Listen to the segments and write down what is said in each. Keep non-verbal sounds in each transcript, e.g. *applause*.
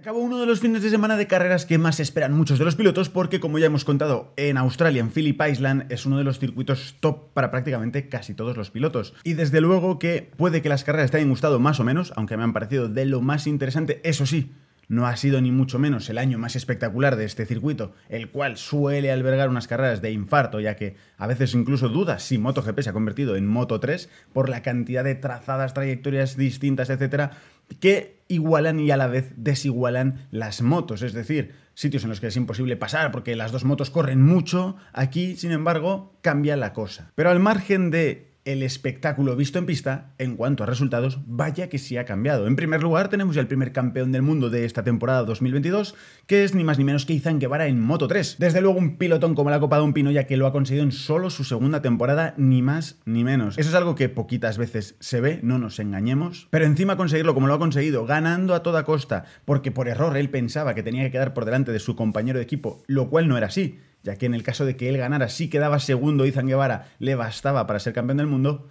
Acabo uno de los fines de semana de carreras que más esperan muchos de los pilotos porque, como ya hemos contado, en Australia, en Phillip Island, es uno de los circuitos top para prácticamente casi todos los pilotos. Y desde luego que puede que las carreras te hayan gustado más o menos, aunque me han parecido de lo más interesante, eso sí. No ha sido ni mucho menos el año más espectacular de este circuito, el cual suele albergar unas carreras de infarto, ya que a veces incluso dudas si MotoGP se ha convertido en Moto 3 por la cantidad de trazadas, trayectorias distintas, etcétera, que igualan y a la vez desigualan las motos, es decir, sitios en los que es imposible pasar porque las dos motos corren mucho, aquí, sin embargo, cambia la cosa. Pero al margen de el espectáculo visto en pista, en cuanto a resultados, vaya que sí ha cambiado. En primer lugar, tenemos ya el primer campeón del mundo de esta temporada 2022, que es ni más ni menos que Izan Guevara en Moto 3. Desde luego, un pilotón como la Copa de un Pino, ya que lo ha conseguido en solo su segunda temporada, ni más ni menos. Eso es algo que poquitas veces se ve, no nos engañemos. Pero encima conseguirlo como lo ha conseguido, ganando a toda costa, porque por error él pensaba que tenía que quedar por delante de su compañero de equipo, lo cual no era así ya que en el caso de que él ganara, sí quedaba segundo, Izan Guevara le bastaba para ser campeón del mundo,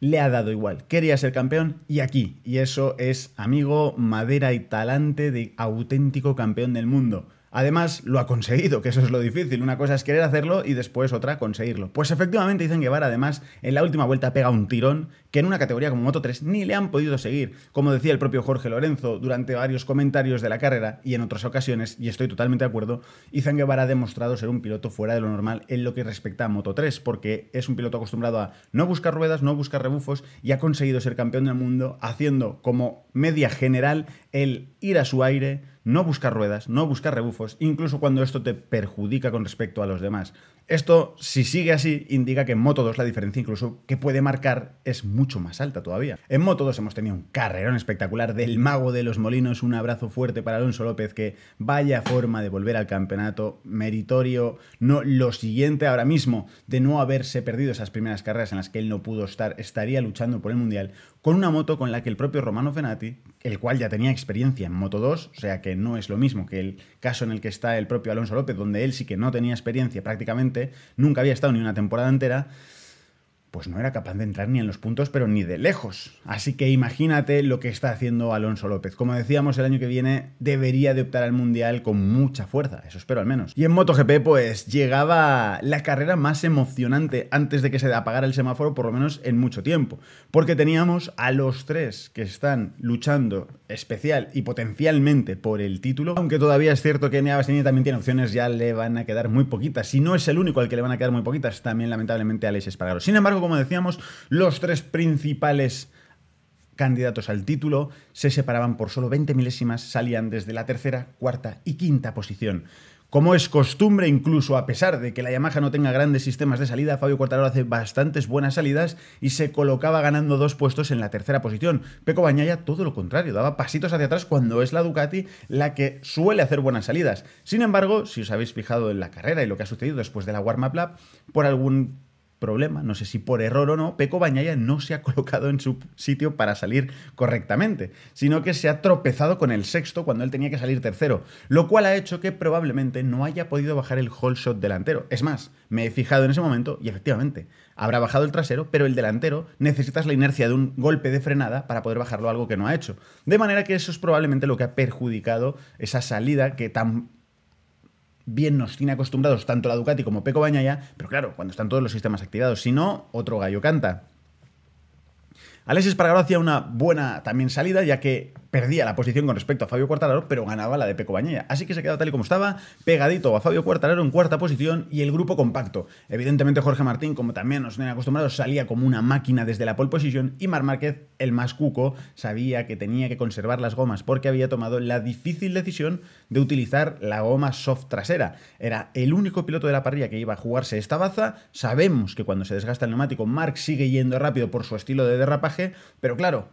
le ha dado igual. Quería ser campeón y aquí. Y eso es, amigo, madera y talante de auténtico campeón del mundo. Además, lo ha conseguido, que eso es lo difícil. Una cosa es querer hacerlo y después otra conseguirlo. Pues efectivamente, dicen Guevara, además, en la última vuelta pega un tirón que en una categoría como Moto 3 ni le han podido seguir. Como decía el propio Jorge Lorenzo durante varios comentarios de la carrera y en otras ocasiones, y estoy totalmente de acuerdo, Izan Guevara ha demostrado ser un piloto fuera de lo normal en lo que respecta a Moto 3, porque es un piloto acostumbrado a no buscar ruedas, no buscar rebufos y ha conseguido ser campeón del mundo haciendo como media general el ir a su aire no buscar ruedas, no buscar rebufos, incluso cuando esto te perjudica con respecto a los demás. Esto, si sigue así, indica que en Moto 2 la diferencia incluso que puede marcar es mucho más alta todavía. En Moto 2 hemos tenido un carrerón espectacular del mago de los molinos, un abrazo fuerte para Alonso López, que vaya forma de volver al campeonato, meritorio, no lo siguiente ahora mismo de no haberse perdido esas primeras carreras en las que él no pudo estar, estaría luchando por el Mundial con una moto con la que el propio Romano Fenati, el cual ya tenía experiencia en Moto 2, o sea que no es lo mismo que el caso en el que está el propio Alonso López, donde él sí que no tenía experiencia prácticamente, nunca había estado ni una temporada entera pues no era capaz de entrar ni en los puntos, pero ni de lejos. Así que imagínate lo que está haciendo Alonso López. Como decíamos, el año que viene debería de optar al Mundial con mucha fuerza, eso espero al menos. Y en MotoGP, pues llegaba la carrera más emocionante antes de que se apagara el semáforo, por lo menos en mucho tiempo. Porque teníamos a los tres que están luchando especial y potencialmente por el título, aunque todavía es cierto que Bastini también tiene opciones, ya le van a quedar muy poquitas. Si no es el único al que le van a quedar muy poquitas, también lamentablemente a Alex Espargaro. Sin embargo, como decíamos, los tres principales candidatos al título se separaban por solo 20 milésimas, salían desde la tercera, cuarta y quinta posición. Como es costumbre, incluso a pesar de que la Yamaha no tenga grandes sistemas de salida, Fabio Quartararo hace bastantes buenas salidas y se colocaba ganando dos puestos en la tercera posición. Peco Bañaya todo lo contrario, daba pasitos hacia atrás cuando es la Ducati la que suele hacer buenas salidas. Sin embargo, si os habéis fijado en la carrera y lo que ha sucedido después de la warm-up lap, por algún problema, no sé si por error o no, Peco Bañaya no se ha *laughs* colocado en su sitio para salir correctamente, sino que se ha tropezado con el sexto cuando él tenía que salir tercero, lo cual ha hecho que probablemente no haya podido bajar el whole shot delantero. Es más, me he fijado en ese momento y efectivamente, habrá bajado el trasero, pero el delantero necesitas la inercia de un golpe de frenada para poder bajarlo, algo que no ha hecho. De manera que eso es probablemente lo que ha perjudicado esa salida que tan bien nos tiene acostumbrados tanto la Ducati como Peco Bañaya, pero claro, cuando están todos los sistemas activados, si no, otro gallo canta. Alexis Espargaró hacía una buena también salida, ya que perdía la posición con respecto a Fabio Cuartararo, pero ganaba la de Peco Bañella. Así que se quedó tal y como estaba, pegadito a Fabio Cuartararo en cuarta posición y el grupo compacto. Evidentemente Jorge Martín, como también nos han acostumbrado, salía como una máquina desde la pole position y Mar Márquez, el más cuco, sabía que tenía que conservar las gomas porque había tomado la difícil decisión de utilizar la goma soft trasera. Era el único piloto de la parrilla que iba a jugarse esta baza. Sabemos que cuando se desgasta el neumático, Marc sigue yendo rápido por su estilo de derrapaje, pero claro,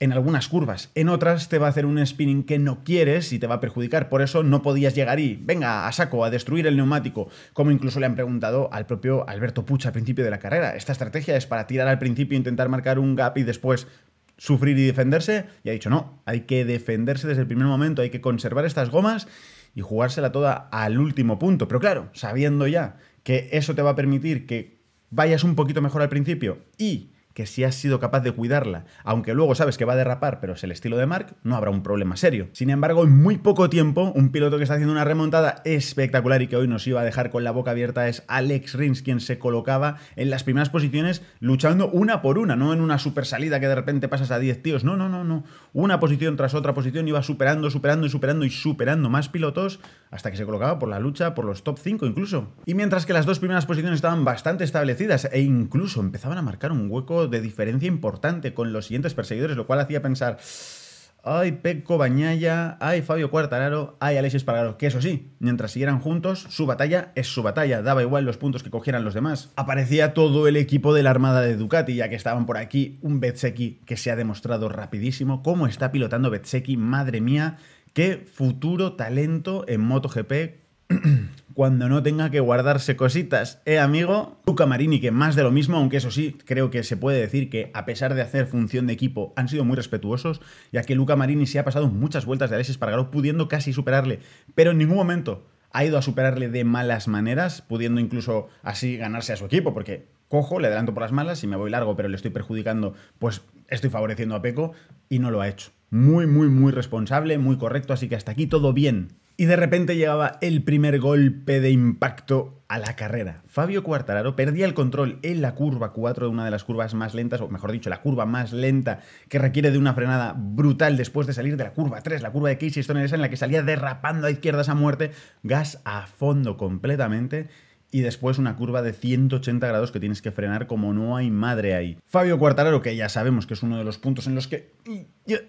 en algunas curvas. En otras te va a hacer un spinning que no quieres y te va a perjudicar. Por eso no podías llegar y, venga, a saco, a destruir el neumático, como incluso le han preguntado al propio Alberto Pucha al principio de la carrera. Esta estrategia es para tirar al principio, intentar marcar un gap y después sufrir y defenderse. Y ha dicho, no, hay que defenderse desde el primer momento, hay que conservar estas gomas y jugársela toda al último punto. Pero claro, sabiendo ya que eso te va a permitir que vayas un poquito mejor al principio y que si has sido capaz de cuidarla, aunque luego sabes que va a derrapar, pero es el estilo de Mark, no habrá un problema serio. Sin embargo, en muy poco tiempo, un piloto que está haciendo una remontada espectacular y que hoy nos iba a dejar con la boca abierta es Alex Rins, quien se colocaba en las primeras posiciones luchando una por una, no en una super salida que de repente pasas a 10 tíos, no, no, no, no. Una posición tras otra posición iba superando, superando y superando y superando más pilotos hasta que se colocaba por la lucha, por los top 5 incluso. Y mientras que las dos primeras posiciones estaban bastante establecidas e incluso empezaban a marcar un hueco de diferencia importante con los siguientes perseguidores, lo cual hacía pensar... Ay, Pecco Bañaya, ay, Fabio Cuartararo, ay, Alexis Pargaro! Que eso sí, mientras siguieran juntos, su batalla es su batalla, daba igual los puntos que cogieran los demás. Aparecía todo el equipo de la Armada de Ducati, ya que estaban por aquí un Betseki que se ha demostrado rapidísimo. ¿Cómo está pilotando Betseki? Madre mía, qué futuro talento en MotoGP cuando no tenga que guardarse cositas. Eh, amigo, Luca Marini, que más de lo mismo, aunque eso sí, creo que se puede decir que a pesar de hacer función de equipo, han sido muy respetuosos, ya que Luca Marini se ha pasado muchas vueltas de Alexis Pargaro pudiendo casi superarle, pero en ningún momento ha ido a superarle de malas maneras, pudiendo incluso así ganarse a su equipo, porque cojo, le adelanto por las malas y me voy largo, pero le estoy perjudicando, pues estoy favoreciendo a Peco y no lo ha hecho. Muy, muy, muy responsable, muy correcto, así que hasta aquí todo bien. Y de repente llegaba el primer golpe de impacto a la carrera. Fabio Quartararo perdía el control en la curva 4, una de las curvas más lentas, o mejor dicho, la curva más lenta que requiere de una frenada brutal después de salir de la curva 3, la curva de Casey Stoner, esa en la que salía derrapando a izquierdas a muerte, gas a fondo completamente y después una curva de 180 grados que tienes que frenar como no hay madre ahí. Fabio Quartararo, que ya sabemos que es uno de los puntos en los que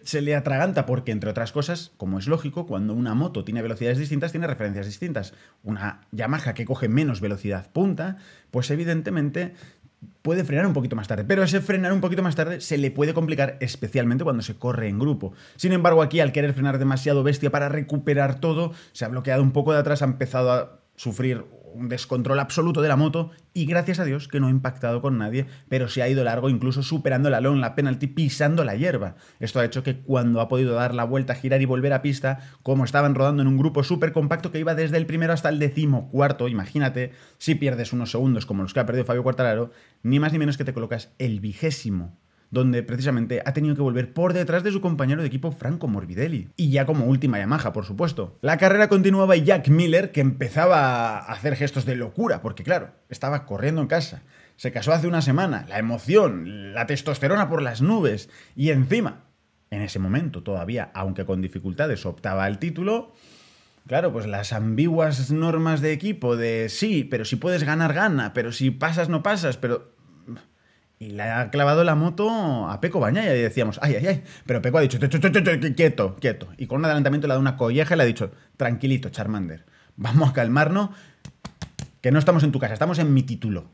se le atraganta porque, entre otras cosas, como es lógico, cuando una moto tiene velocidades distintas, tiene referencias distintas. Una Yamaha que coge menos velocidad punta, pues evidentemente puede frenar un poquito más tarde, pero ese frenar un poquito más tarde se le puede complicar especialmente cuando se corre en grupo. Sin embargo, aquí al querer frenar demasiado bestia para recuperar todo, se ha bloqueado un poco de atrás, ha empezado a sufrir un descontrol absoluto de la moto y gracias a Dios que no ha impactado con nadie, pero se ha ido largo incluso superando el alón, la penalti, pisando la hierba. Esto ha hecho que cuando ha podido dar la vuelta, girar y volver a pista, como estaban rodando en un grupo súper compacto que iba desde el primero hasta el decimocuarto, imagínate, si pierdes unos segundos como los que ha perdido Fabio Quartararo, ni más ni menos que te colocas el vigésimo donde precisamente ha tenido que volver por detrás de su compañero de equipo Franco Morbidelli. Y ya como última Yamaha, por supuesto. La carrera continuaba y Jack Miller, que empezaba a hacer gestos de locura, porque claro, estaba corriendo en casa. Se casó hace una semana, la emoción, la testosterona por las nubes, y encima, en ese momento todavía, aunque con dificultades, optaba al título. Claro, pues las ambiguas normas de equipo de sí, pero si puedes ganar, gana, pero si pasas, no pasas, pero y le ha clavado la moto a Peco Bañaya y decíamos, ay, ay, ay. Pero Peco ha dicho, quieto, quieto. Y con un adelantamiento le ha dado una colleja y le ha dicho, tranquilito, Charmander, vamos a calmarnos, que no estamos en tu casa, estamos en mi título.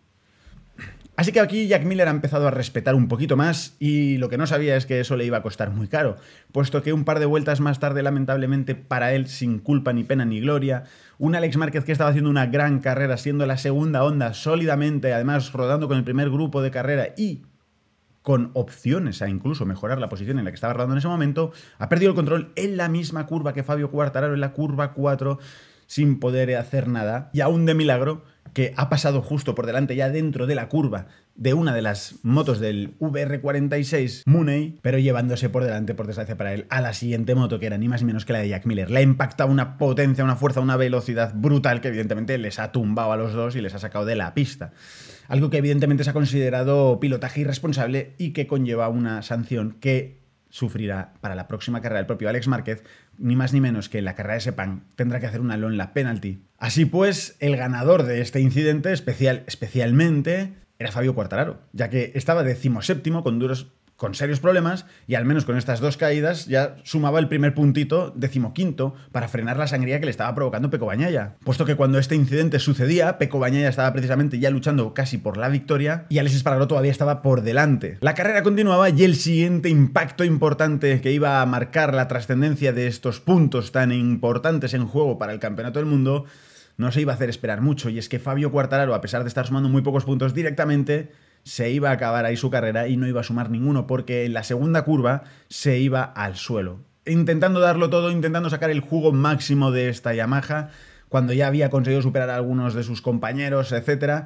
Así que aquí Jack Miller ha empezado a respetar un poquito más y lo que no sabía es que eso le iba a costar muy caro, puesto que un par de vueltas más tarde, lamentablemente para él, sin culpa ni pena ni gloria, un Alex Márquez que estaba haciendo una gran carrera, siendo la segunda onda sólidamente, además rodando con el primer grupo de carrera y con opciones a incluso mejorar la posición en la que estaba rodando en ese momento, ha perdido el control en la misma curva que Fabio Cuartararo en la curva 4 sin poder hacer nada y aún de milagro que ha pasado justo por delante, ya dentro de la curva de una de las motos del VR46 Mooney, pero llevándose por delante, por desgracia para él, a la siguiente moto, que era ni más ni menos que la de Jack Miller. ha impacta una potencia, una fuerza, una velocidad brutal que evidentemente les ha tumbado a los dos y les ha sacado de la pista. Algo que evidentemente se ha considerado pilotaje irresponsable y que conlleva una sanción que sufrirá para la próxima carrera el propio Alex Márquez ni más ni menos que la carrera de Sepang, tendrá que hacer una la penalty. Así pues, el ganador de este incidente especial, especialmente, era Fabio Quartararo, ya que estaba decimoséptimo con duros con serios problemas y al menos con estas dos caídas ya sumaba el primer puntito, decimoquinto, para frenar la sangría que le estaba provocando Peco Bañaya. Puesto que cuando este incidente sucedía, Peco Bañaya estaba precisamente ya luchando casi por la victoria y Alexis Espargaró todavía estaba por delante. La carrera continuaba y el siguiente impacto importante que iba a marcar la trascendencia de estos puntos tan importantes en juego para el Campeonato del Mundo no se iba a hacer esperar mucho y es que Fabio Quartararo, a pesar de estar sumando muy pocos puntos directamente, se iba a acabar ahí su carrera y no iba a sumar ninguno porque en la segunda curva se iba al suelo. Intentando darlo todo, intentando sacar el jugo máximo de esta Yamaha, cuando ya había conseguido superar a algunos de sus compañeros, etc.,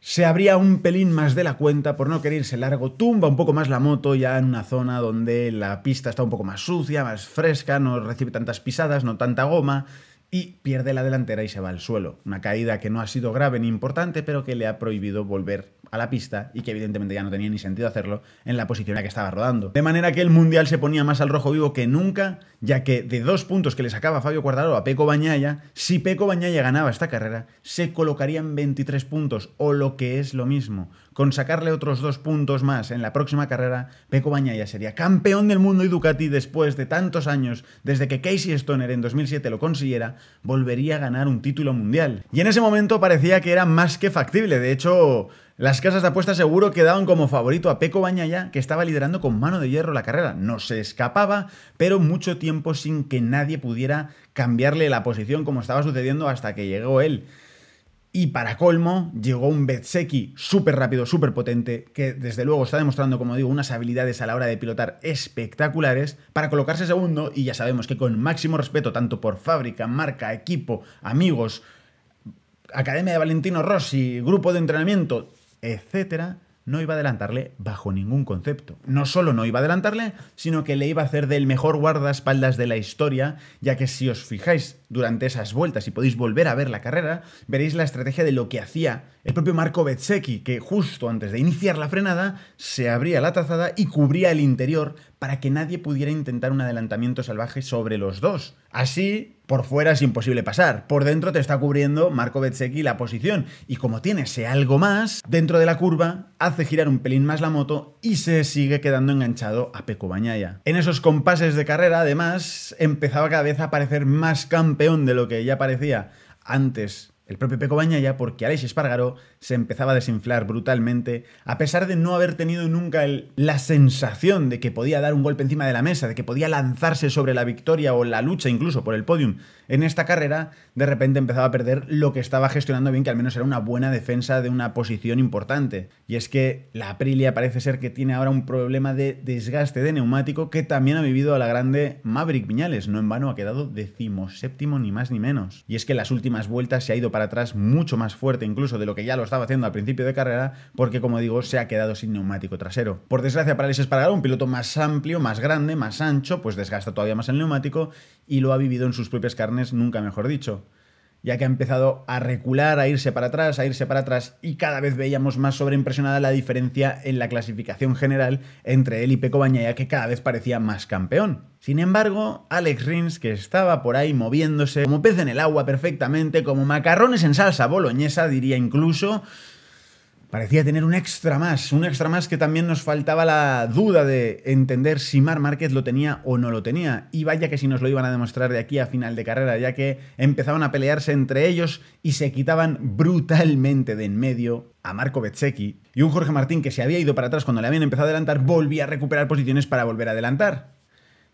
se abría un pelín más de la cuenta por no quererse largo, tumba un poco más la moto ya en una zona donde la pista está un poco más sucia, más fresca, no recibe tantas pisadas, no tanta goma, y pierde la delantera y se va al suelo. Una caída que no ha sido grave ni importante, pero que le ha prohibido volver a la pista y que evidentemente ya no tenía ni sentido hacerlo en la posición en la que estaba rodando. De manera que el Mundial se ponía más al rojo vivo que nunca, ya que de dos puntos que le sacaba Fabio Cuartararo a Peco Bañaya, si Peco Bañaya ganaba esta carrera, se colocarían 23 puntos o lo que es lo mismo. Con sacarle otros dos puntos más en la próxima carrera, Peco Bañaya sería campeón del mundo y Ducati después de tantos años, desde que Casey Stoner en 2007 lo consiguiera, volvería a ganar un título mundial. Y en ese momento parecía que era más que factible, de hecho las casas de apuestas seguro quedaban como favorito a Peco Bañaya, que estaba liderando con mano de hierro la carrera. No se escapaba, pero mucho tiempo sin que nadie pudiera cambiarle la posición como estaba sucediendo hasta que llegó él. Y para colmo, llegó un Betseki súper rápido, súper potente, que desde luego está demostrando, como digo, unas habilidades a la hora de pilotar espectaculares para colocarse segundo. Y ya sabemos que con máximo respeto, tanto por fábrica, marca, equipo, amigos, Academia de Valentino Rossi, grupo de entrenamiento, etcétera, no iba a adelantarle bajo ningún concepto. No solo no iba a adelantarle, sino que le iba a hacer del mejor guardaespaldas de la historia, ya que si os fijáis durante esas vueltas y podéis volver a ver la carrera, veréis la estrategia de lo que hacía el propio Marco Bezzecchi, que justo antes de iniciar la frenada, se abría la trazada y cubría el interior para que nadie pudiera intentar un adelantamiento salvaje sobre los dos. Así, por fuera es imposible pasar. Por dentro te está cubriendo Marco Bezzecchi la posición. Y como tiene ese algo más, dentro de la curva hace girar un pelín más la moto y se sigue quedando enganchado a Peco Bañaya. En esos compases de carrera, además, empezaba cada vez a parecer más campeón de lo que ya parecía antes el propio Peco Bañaya porque Alex Espargaró se empezaba a desinflar brutalmente, a pesar de no haber tenido nunca la sensación de que podía dar un golpe encima de la mesa, de que podía lanzarse sobre la victoria o la lucha incluso por el podium en esta carrera, de repente empezaba a perder lo que estaba gestionando bien, que al menos era una buena defensa de una posición importante. Y es que la Aprilia parece ser que tiene ahora un problema de desgaste de neumático que también ha vivido a la grande Maverick Viñales, no en vano ha quedado decimoséptimo ni más ni menos. Y es que las últimas vueltas se ha ido para atrás mucho más fuerte incluso de lo que ya lo estaba haciendo al principio de carrera, porque como digo, se ha quedado sin neumático trasero. Por desgracia para Alex Espargaro un piloto más amplio, más grande, más ancho, pues desgasta todavía más el neumático y lo ha vivido en sus propias carnes, nunca mejor dicho ya que ha empezado a recular, a irse para atrás, a irse para atrás, y cada vez veíamos más sobreimpresionada la diferencia en la clasificación general entre él y Peco Bañaya, que cada vez parecía más campeón. Sin embargo, Alex Rins, que estaba por ahí moviéndose como pez en el agua perfectamente, como macarrones en salsa boloñesa, diría incluso, parecía tener un extra más, un extra más que también nos faltaba la duda de entender si Mar Márquez lo tenía o no lo tenía. Y vaya que si nos lo iban a demostrar de aquí a final de carrera, ya que empezaban a pelearse entre ellos y se quitaban brutalmente de en medio a Marco Bezzecchi y un Jorge Martín que se había ido para atrás cuando le habían empezado a adelantar volvía a recuperar posiciones para volver a adelantar.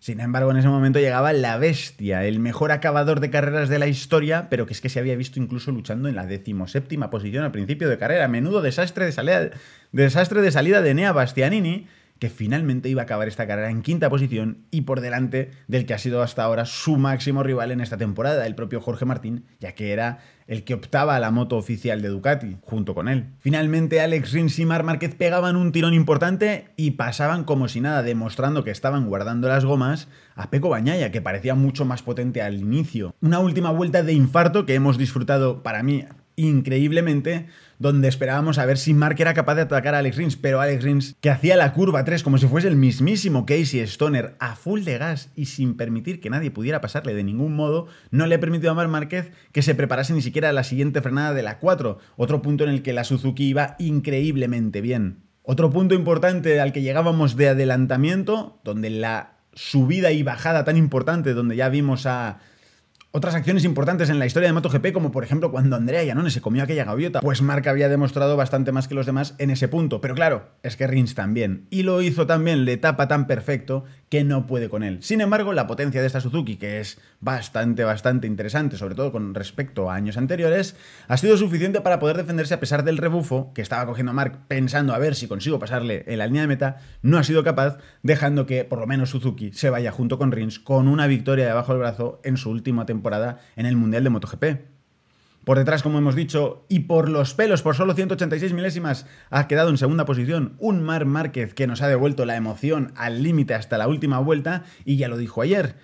Sin embargo, en ese momento llegaba la bestia, el mejor acabador de carreras de la historia, pero que es que se había visto incluso luchando en la decimoséptima posición al principio de carrera. Menudo desastre de salida, desastre de, salida de Nea Bastianini, que finalmente iba a acabar esta carrera en quinta posición y por delante del que ha sido hasta ahora su máximo rival en esta temporada, el propio Jorge Martín, ya que era el que optaba a la moto oficial de Ducati, junto con él. Finalmente, Alex Rins y Mar Márquez pegaban un tirón importante y pasaban como si nada, demostrando que estaban guardando las gomas a Peco Bañaya, que parecía mucho más potente al inicio. Una última vuelta de infarto que hemos disfrutado, para mí, increíblemente, donde esperábamos a ver si Mark era capaz de atacar a Alex Rins, pero Alex Rins, que hacía la curva 3 como si fuese el mismísimo Casey Stoner, a full de gas y sin permitir que nadie pudiera pasarle de ningún modo, no le permitió a Mar Márquez que se preparase ni siquiera a la siguiente frenada de la 4, otro punto en el que la Suzuki iba increíblemente bien. Otro punto importante al que llegábamos de adelantamiento, donde la subida y bajada tan importante, donde ya vimos a otras acciones importantes en la historia de MotoGP, como por ejemplo cuando Andrea Iannone se comió aquella gaviota, pues Marc había demostrado bastante más que los demás en ese punto. Pero claro, es que Rins también. Y lo hizo también, le etapa tan perfecto que no puede con él. Sin embargo, la potencia de esta Suzuki, que es bastante, bastante interesante, sobre todo con respecto a años anteriores, ha sido suficiente para poder defenderse a pesar del rebufo que estaba cogiendo Mark pensando a ver si consigo pasarle en la línea de meta, no ha sido capaz, dejando que por lo menos Suzuki se vaya junto con Rins con una victoria debajo del brazo en su última temporada en el Mundial de MotoGP por detrás, como hemos dicho, y por los pelos, por solo 186 milésimas, ha quedado en segunda posición un Mar Márquez que nos ha devuelto la emoción al límite hasta la última vuelta, y ya lo dijo ayer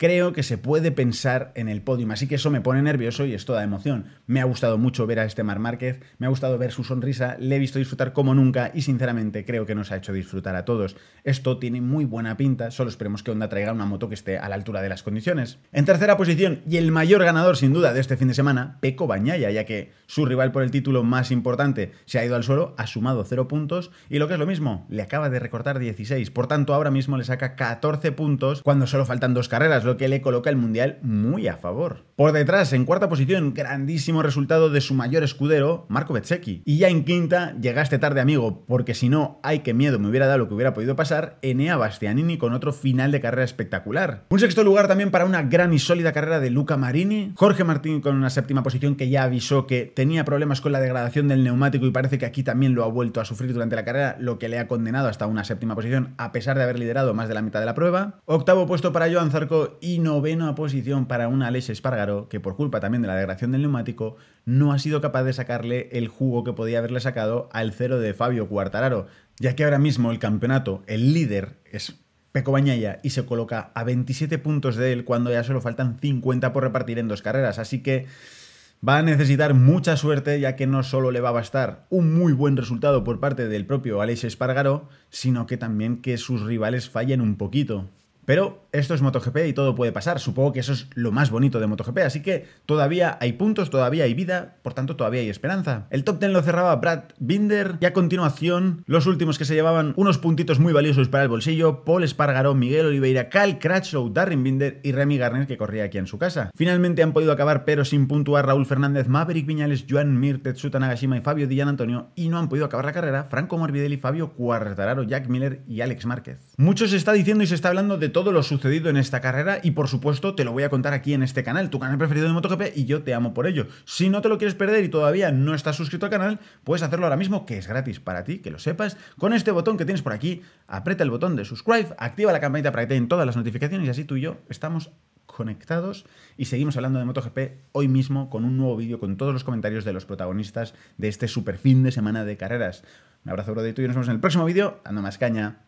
creo que se puede pensar en el podium. Así que eso me pone nervioso y es toda emoción. Me ha gustado mucho ver a este Márquez, me ha gustado ver su sonrisa, le he visto disfrutar como nunca y sinceramente creo que nos ha hecho disfrutar a todos. Esto tiene muy buena pinta, solo esperemos que Honda traiga una moto que esté a la altura de las condiciones. En tercera posición y el mayor ganador sin duda de este fin de semana, Peco Bañaya, ya que su rival por el título más importante se ha ido al suelo, ha sumado 0 puntos y lo que es lo mismo, le acaba de recortar 16. Por tanto, ahora mismo le saca 14 puntos cuando solo faltan dos carreras que le coloca el Mundial muy a favor. Por detrás, en cuarta posición, grandísimo resultado de su mayor escudero, Marco Bezzecchi. Y ya en quinta, llegaste tarde, amigo, porque si no, ay qué miedo, me hubiera dado lo que hubiera podido pasar, Enea Bastianini con otro final de carrera espectacular. Un sexto lugar también para una gran y sólida carrera de Luca Marini. Jorge Martín con una séptima posición que ya avisó que tenía problemas con la degradación del neumático y parece que aquí también lo ha vuelto a sufrir durante la carrera, lo que le ha condenado hasta una séptima posición, a pesar de haber liderado más de la mitad de la prueba. Octavo puesto para Joan Zarco y novena posición para un Alex Espargaro, que por culpa también de la degradación del neumático, no ha sido capaz de sacarle el jugo que podía haberle sacado al cero de Fabio Cuartararo, ya que ahora mismo el campeonato, el líder, es Peco Bañaya y se coloca a 27 puntos de él cuando ya solo faltan 50 por repartir en dos carreras. Así que va a necesitar mucha suerte ya que no solo le va a bastar un muy buen resultado por parte del propio Alex Espargaro, sino que también que sus rivales fallen un poquito. Pero esto es MotoGP y todo puede pasar. Supongo que eso es lo más bonito de MotoGP. Así que todavía hay puntos, todavía hay vida, por tanto todavía hay esperanza. El top 10 lo cerraba Brad Binder y a continuación los últimos que se llevaban unos puntitos muy valiosos para el bolsillo. Paul Espargaró, Miguel Oliveira, Cal Cratchlow, Darren Binder y Remy Garner que corría aquí en su casa. Finalmente han podido acabar pero sin puntuar Raúl Fernández, Maverick Viñales, Joan Mir, Tetsuta Nagashima y Fabio Dillán Antonio y no han podido acabar la carrera Franco Morbidelli, Fabio Cuartararo, Jack Miller y Alex Márquez. Mucho se está diciendo y se está hablando de todo todo lo sucedido en esta carrera y por supuesto te lo voy a contar aquí en este canal, tu canal preferido de MotoGP y yo te amo por ello. Si no te lo quieres perder y todavía no estás suscrito al canal, puedes hacerlo ahora mismo, que es gratis para ti, que lo sepas, con este botón que tienes por aquí, aprieta el botón de subscribe, activa la campanita para que te den todas las notificaciones y así tú y yo estamos conectados y seguimos hablando de MotoGP hoy mismo con un nuevo vídeo con todos los comentarios de los protagonistas de este super fin de semana de carreras. Un abrazo, brother, y y nos vemos en el próximo vídeo. ¡Anda más caña.